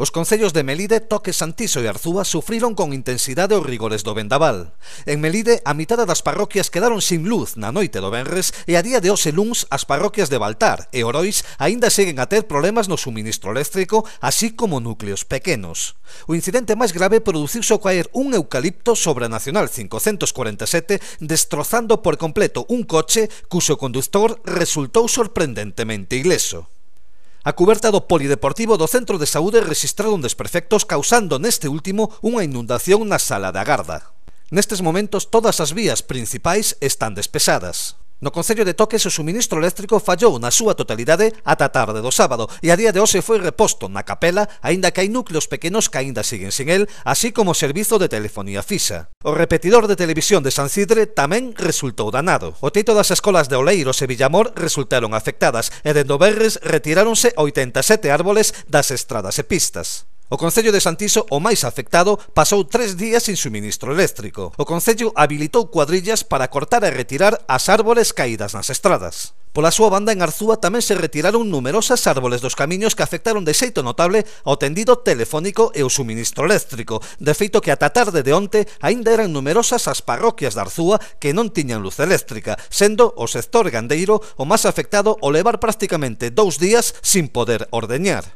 Os concellos de Melide, Toque, Santiso e Arzúa sufriron con intensidade os rigores do vendaval. En Melide, a mitad das parroquias quedaron sin luz na noite do Benres e a día de hoxe luns as parroquias de Baltar e Orois aínda seguen a ter problemas no suministro eléctrico, así como núcleos pequenos. O incidente máis grave produciuse ao caer un eucalipto sobre a Nacional 547, destrozando por completo un coche cuso conductor resultou sorprendentemente ileso. A cuberta do Polideportivo do Centro de Saúde registraron desperfectos causando neste último unha inundación na Sala da Garda. Nestes momentos todas as vías principais están despesadas. No Concello de Toques o suministro eléctrico fallou na súa totalidade ata tarde do sábado e a día de hoxe foi reposto na capela, aínda que hai núcleos pequenos que aínda siguen sin el, así como o servizo de telefonía fixa. O repetidor de televisión de San Cidre tamén resultou danado. O teito das escolas de Oleiros e Villamor resultaron afectadas e dendo Berres retiráronse 87 árboles das estradas e pistas. O Concello de Santiso, o máis afectado, pasou tres días sin suministro eléctrico. O Concello habilitou cuadrillas para cortar e retirar as árbores caídas nas estradas. Pola súa banda en Arzúa tamén se retiraron numerosas árboles dos camiños que afectaron de xeito notable ao tendido telefónico e o suministro eléctrico, de feito que ata tarde de onte aínda eran numerosas as parroquias de Arzúa que non tiñan luz eléctrica, sendo o sector gandeiro o máis afectado o levar prácticamente dous días sin poder ordeñar.